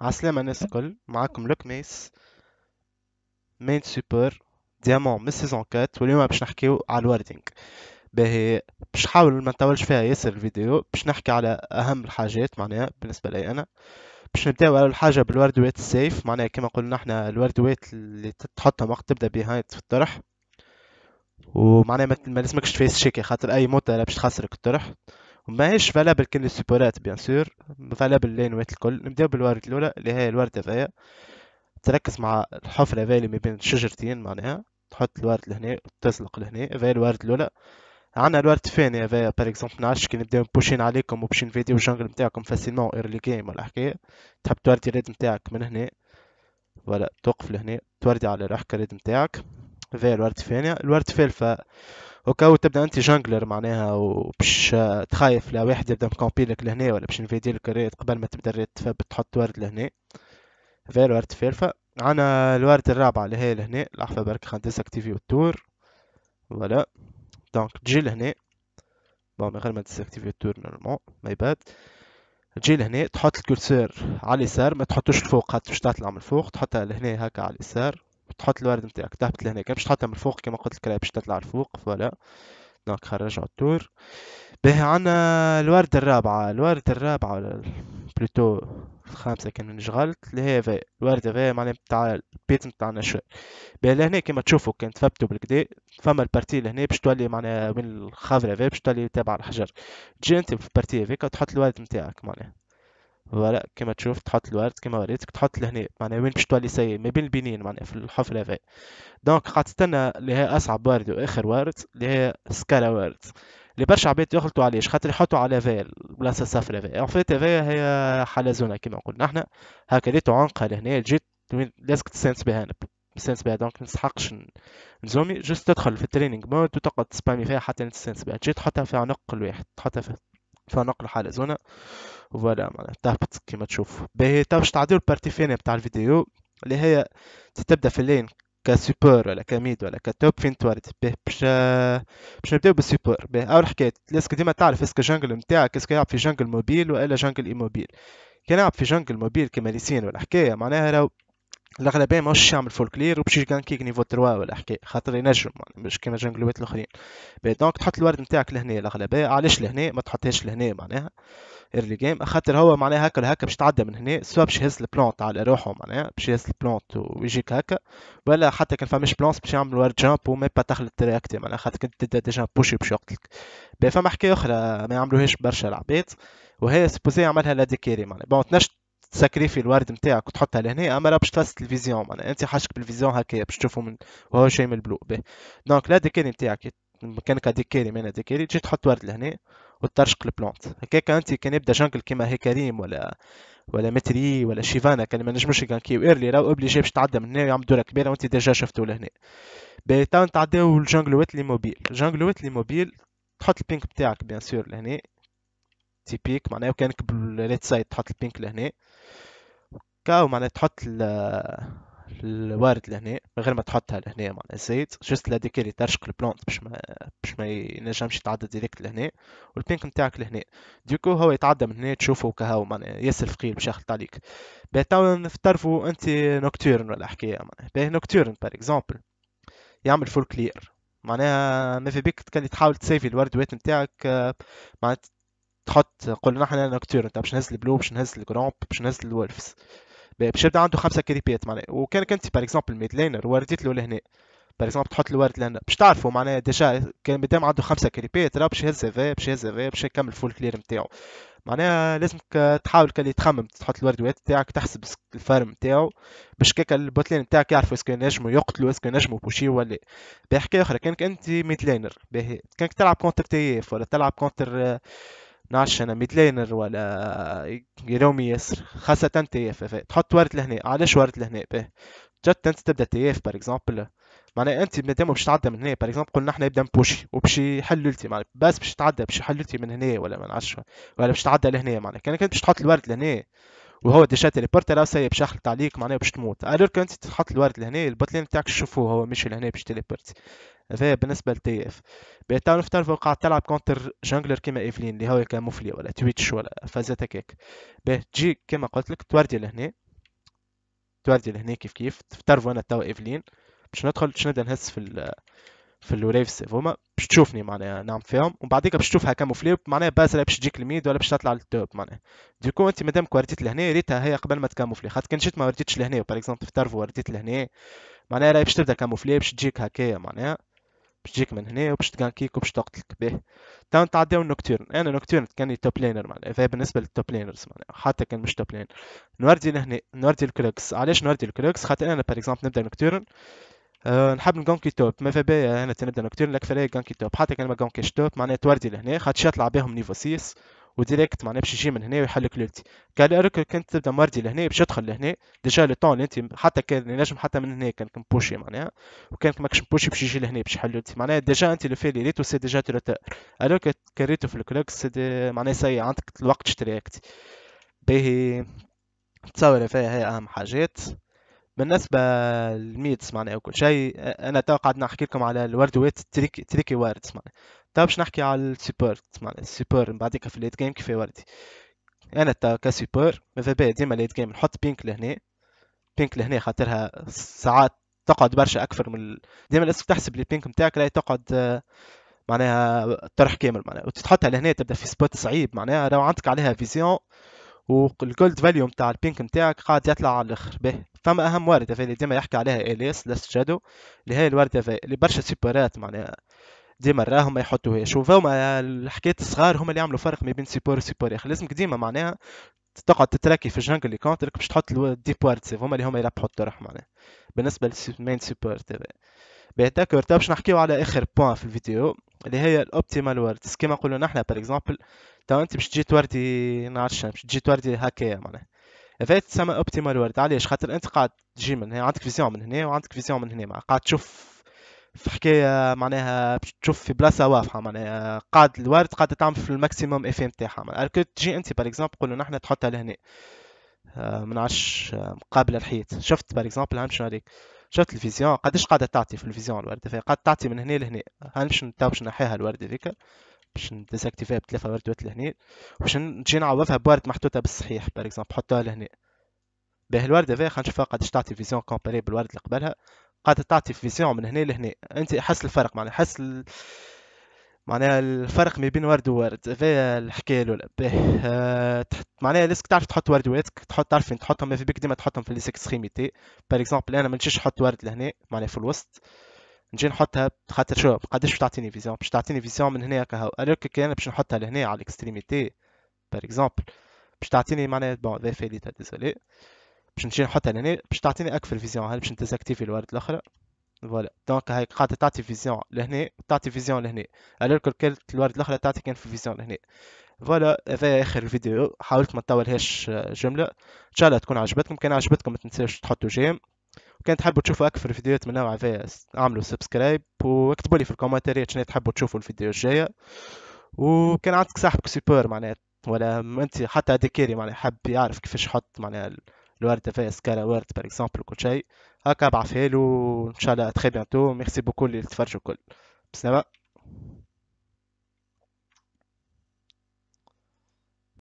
عسلامة الناس الكل معاكم لوك ميس مين سوبر ديامون من سيزون 4 واليوم باش نحكيو على الوردينغ باهي باش نحاول ما نطولش فيها ياسر الفيديو باش نحكي على اهم الحاجات معناها بالنسبه لي انا باش نبداو اول حاجه ويت السيف معناها كما قلنا احنا ويت اللي تحطهم وقت تبدا بيهايند في الطرح ومعناها ما لازمكش تفيس شيكي خاطر اي موتة باش تخسرك الطرح وماهيش فالابل كل السيبورات بيان سور فالابل ويت الكل نبداو بالوردة الأولى اللي هي الوردة هذيا تركز مع الحفرة فالي اللي ما بين شجرتين معناها تحط الورد لهنا وتسلق لهنا هذايا الورد الأولى عندنا الورد الثاني هذايا باغ اكزومبل نعرفش كي نبداو نبوشين عليكم وبوشين فيديو جونغل نتاعكم فاسيلمون ايرلي جيم ولا حكاية تحب توردي الريد نتاعك من هنا ولا توقف لهنا توردي على روحك الريد نتاعك هذايا الورد الثانية الورد الثالثة وكا تبدا انت جانجلر معناها وباش تخايف لا واحد يبدا مكومبيلك لك لهنا ولا باش نفيدي لك الريت قبل ما تبدا الريت تحط ورد لهنا فير ورد فيرفا عنا الورد الرابعة اللي هي لهنا لحظة برك خان ديزاكتيفي التور فوالا دونك تجي لهنا بون من غير ما ديزاكتيفي التور نورمون ما باد تجي لهنا تحط الكورسور على اليسار ما تحطوش الفوق خاطر باش تطلع من الفوق تحطها لهنا هكا على اليسار تحط الورد نتاعك تهبط لهنا باش تحطها من الفوق كما قلت لك باش تطلع الفوق فوالا دونك خرج الدور باهي عندنا الوردة الرابعة الوردة الرابعة ولا بلوتو الخامسة كان من غلط اللي هي في الوردة في معناها بتاع البيت نتاع النشوة باهي لهنا كيما تشوفوا كان تثبتوا بالكدا فما البارتي لهنا باش تولي معناها وين الخضرة في باش تولي تابعة الحجر تجي انت في البارتي هذيك تحط الورد نتاعك معناها فوالا كيما تشوف تحط الورد كيما وريتك تحط لهنا معناها وين باش تولي سي ما بين البنين معناها في الحفرة هذا دونك قاعد تستنى اللي هي اصعب ورد واخر ورد اللي هي سكالا ورد اللي برشا عباد يخلطوا عليه خاطر يحطوا على فيا البلاصه الصفرا في اون فيت فيا هي حلزونه كيما قلنا احنا هكا ليتو عنقه لهنا جيت لازمك تسنس بها سنس بها دونك نسحقش نزومي جست تدخل في التريننج مود وتقعد تسبامي فيها حتى تسنس بها جيت تحطها في عنق الواحد تحطها في فنقل حالة زونا فوالا معناها تهبط كيما تشوف باهي تو باش تعديو البارتي فين بتاع الفيديو اللي هي تبدا في اللين كسوبر ولا كميد ولا كتوب فين تورد باهي باش باش نبداو بالسوبر باهي اول حكاية لازم ديما تعرف اسكو جانجل نتاعك اسكو يلعب في جانجل موبيل ولا جانجل ايموبيل كي يلعب في جانجل موبيل كماليسين والحكاية معناها راهو الاغلبيه ماهوش يعمل فول كلير وباش يكانكيك نيفو 3 ولا حكايه خاطر ينجم يعني مش كيما جنجلوات الاخرين دونك تحط الورد نتاعك لهنا الاغلبيه علاش لهنا ما تحطهاش لهنا معناها ايرلي جيم خاطر هو معناها هكا هكا باش تعدى من هنا سوا باش يهز البلونت على روحه معناها باش يهز البلونت ويجيك هكا ولا حتى كان فماش بلونس باش يعمل ورد جامب وما با تخلط ترياكتي معناها خاطر كنت ديجا بوشي باش يقتلك فما حكايه اخرى ما يعملوهاش برشا العباد وهي سبوزي عملها لا ديكيري معناها بون تنجم تسكريفي الوارد نتاعك وتحطها لهنا اما راه باش تفس التلفزيون معناها انت حاشك بالفيزيون هكايا باش تشوفه من وهو شيء من البلو به دونك لا ديكيري نتاعك مكانك ديكيري مانا ديكيري تجي تحط ورد لهنا وترشق البلونت هكاك انت كان يبدا جانكل كيما هي كريم ولا ولا متري ولا شيفانا كان ما نجموش كانكيو ايرلي راه اوبليجي باش تعدى من هنا ويعمل دوره كبيره وانت ديجا شفتو لهنا باهي تو نتعداو للجانجلوات لي موبيل الجانجلوات لي موبيل تحط البينك بتاعك بيان سور لهنا تيبيك معناها وكان بالليت سايد تحط البينك لهنا كاو معناها تحط الوارد لهنا من غير ما تحطها لهنا معناها زيت جست لا ديكيري ترشق البلونت باش ما باش ما ينجمش يتعدى ديريكت لهنا والبينك نتاعك لهنا ديكو هو يتعدى من هنا تشوفه كهو معناها ياسر ثقيل باش يخلط عليك باه تو نفترفو انت نوكتورن ولا حكايه معناها باه نوكتورن بار اكزومبل يعمل فول كلير معناها ما في بيك تكلي تحاول تسيفي الورد ويت نتاعك معناها تحط قلنا احنا نكتور انت باش نهز البلو باش نهز الجرامب باش نهز الولفز باش يبدا عنده خمسه كريبيات معناها وكان كنت باغ اكزومبل ميد لينر ورديت له لهنا باغ اكزومبل تحط الورد لهنا باش تعرفوا معناها ديجا كان مادام عنده خمسه كريبيات راه باش يهز هذا باش يهز هذا باش يكمل فول كلير نتاعو معناها لازمك تحاول كلي تخمم تحط الورد ويت تاعك تحسب الفارم نتاعو باش كيك البوتلين نتاعك يعرفوا اسكو ينجموا يقتلوا اسكو ينجموا بوشي ولا بحكايه اخرى كانك انت ميد لينر باهي كانك تلعب كونتر تي اف ولا تلعب كونتر نعرفش انا ميدلينر ولا يلومي ياسر خاصة تي اف إيه، تحط ورد لهنا علاش ورد لهنا باهي إيه. جات انت تبدا تي اف باغ اكزومبل معناها انت مادام باش تعدى من هنا باغ اكزومبل قلنا احنا يبدا مبوشي وباش يحل التي معناها بس باش تعدى باش يحل التي من هنا ولا ما نعرفش ولا باش تعدى لهنا معناها كان كنت باش تحط الورد لهنا وهو ديجا تيليبورتي راسه سايب باش عليك معناها باش تموت الوغ كنت تحط الورد لهنا البطلين تاعك تشوفوه هو ماشي لهنا باش تيليبورتي هذا بالنسبه للتي اف بيتا نفترض وقع قاعد تلعب كونتر جانجلر كيما ايفلين اللي هو كاموفلي ولا تويتش ولا فازات هكاك باه تجي كيما قلت لك توردي لهنا توردي لهنا كيف كيف تفترض انا تو ايفلين باش ندخل باش نبدا نهز في في الاولى في باش تشوفني معناها نعم فيهم ومن بعديك باش تشوفها كاموفلي معناها باسله باش تجيك الميد ولا باش تطلع للتوب معناها ديكو انت مادام وريتيت لهنا ريتها هي قبل ما تكاموفلي خاطر كان جيت ما ورديتش لهنا باغ اكزومبل في تارفو ورديت لهنا معناها راهي باش تبدا كاموفلي باش تجيك هكايا معناها باش تجيك من هنا وباش تقانكيك وباش تقتلك به تو نتعداو النوكتورن انا نوكتورن كان توب لينر معناها فهي بالنسبه للتوب لينرز معناها حتى كان مش توب لينر نوردي لهنا نوردي الكلوكس علاش نوردي الكلوكس خاطر انا باغ اكزومبل نبدا نوكتورن أه، نحب نجونكي توب ماذا بيا انا تنبدا نكتير لك فلاي جونكي توب حتى كلمه كونكي توب معناها توردي لهنا خاطر يطلع بهم نيفو 6 وديريكت معناها باش يجي من هنا ويحل كلوتي لك كنت تبدا مردي لهنا باش تدخل لهنا ديجا لو طون اللي انت حتى كان نجم حتى من هنا كان مبوشي معناها وكان ماكش مبوشي باش يجي لهنا باش يحل التي معناها ديجا انت لو في ريتو سي ديجا تروتار الوك كريتو في الكلوكس معناها سي عندك الوقت تشتري باهي تصور فيها هي اهم حاجات بالنسبه للميتس معناها وكل شيء انا تو قاعد نحكي لكم على ويت تريكي تريكي واردز معناها تو باش نحكي على السوبر معناها السوبر من بعديك في الليت جيم كيف وردي انا تو كسوبر ماذا بيا ديما الليت جيم نحط بينك لهنا بينك لهنا خاطرها ساعات تقعد برشا اكثر من ديما لازم تحسب البينك نتاعك راهي تقعد معناها طرح كامل معناها وتحطها لهنا تبدا في سبوت صعيب معناها لو عندك عليها فيزيون والجولد فاليو نتاع البينك نتاعك قاعد يطلع على الاخر باهي فما اهم وارده في اللي ديما يحكي عليها اليس لاست شادو اللي هي الوارده في اللي برشا سيبورات معناها ديما راهم ما يحطوهاش هما الحكايات الصغار هما اللي يعملوا فرق ما بين سيبور وسيبور اخر لازمك ديما معناها تقعد تتراكي في الجنكل اللي كونترك باش تحط الديب وارد هما اللي هما يربحوا الطرح معناها بالنسبه للمين سيبور تبع بهداك تو باش نحكيو على اخر بوان في الفيديو اللي هي الاوبتيمال وورد كيما نقولوا نحنا بار اكزومبل تو انت باش تجي توردي نعرفش باش تجي توردي هكايا معناها هذا تسمى اوبتيمال ورد علاش خاطر انت قاعد تجي من هنا عندك فيزيون من هنا وعندك فيزيون من هنا قاعد تشوف في حكايه معناها تشوف في بلاصه واضحه معناها قاعد الورد قاعد تعمل في الماكسيموم اف ام تاعها تجي انت باغ اكزومبل نقولوا نحن تحطها لهنا آه، من عش آه، مقابل الحيط شفت باغ اكزومبل هانش نوريك شفت الفيزيون قداش قاعده تعطي في الفيزيون الورد فهي قاعده تعطي من هنا لهنا هانش تو باش نحيها الورد هذيك باش نديزاكتيفيها بثلاثه وردوات لهنا باش نجي نعوضها بورد محطوطه بالصحيح باغ اكزومبل نحطها لهنا باه الورد هذا خلينا نشوفها قداش تعطي فيزيون كومباري بالورد اللي قبلها قاعدة تعطي فيزيون من هنا لهنا انت حس الفرق معناها حس ال... معناها الفرق ما بين ورد وورد هذا الحكايه الاولى باه أه تحط معناها لازمك تعرف تحط ورد تحط تعرف فين تحطهم ما في بيك ديما تحطهم في ليزيكستريميتي باغ اكزومبل انا ما نجيش نحط ورد لهنا معناها في الوسط نجي نحطها خاطر شو قداش باش تعطيني فيزيون باش تعطيني فيزيون من هنا كهو الوغ كي انا باش نحطها لهنا على الاكستريميتي باغ اكزومبل باش تعطيني معناها بون ذا فيليتا ديزولي باش نجي نحطها لهنا باش تعطيني اكثر فيزيون هل باش نتزاكتيفي الورد الاخرى فوالا دونك هاي قاعدة تعطي فيزيون لهنا تعطي فيزيون لهنا الوغ كل الورد الاخرى تعطي كان في فيزيون لهنا فوالا هذا اخر الفيديو حاولت ما نطولهاش آه، جمله ان شاء الله تكون عجبتكم كان عجبتكم ما تنساوش تحطوا جيم كان تحبوا تشوفوا اكثر فيديوهات من نوع هذايا اعملوا سبسكرايب واكتبوا لي في الكومنتات شنو تحبوا تشوفوا الفيديو الجايه وكان عندك صاحبك سوبر معناها ولا انت حتى ديكيري معناها حب يعرف كيفاش يحط معناها الورد هذايا سكالا ورد باغ اكزومبل وكل شيء هكا بعثها له ان شاء الله تخي بيانتو ميرسي بوكو اللي تفرجوا الكل بسلامه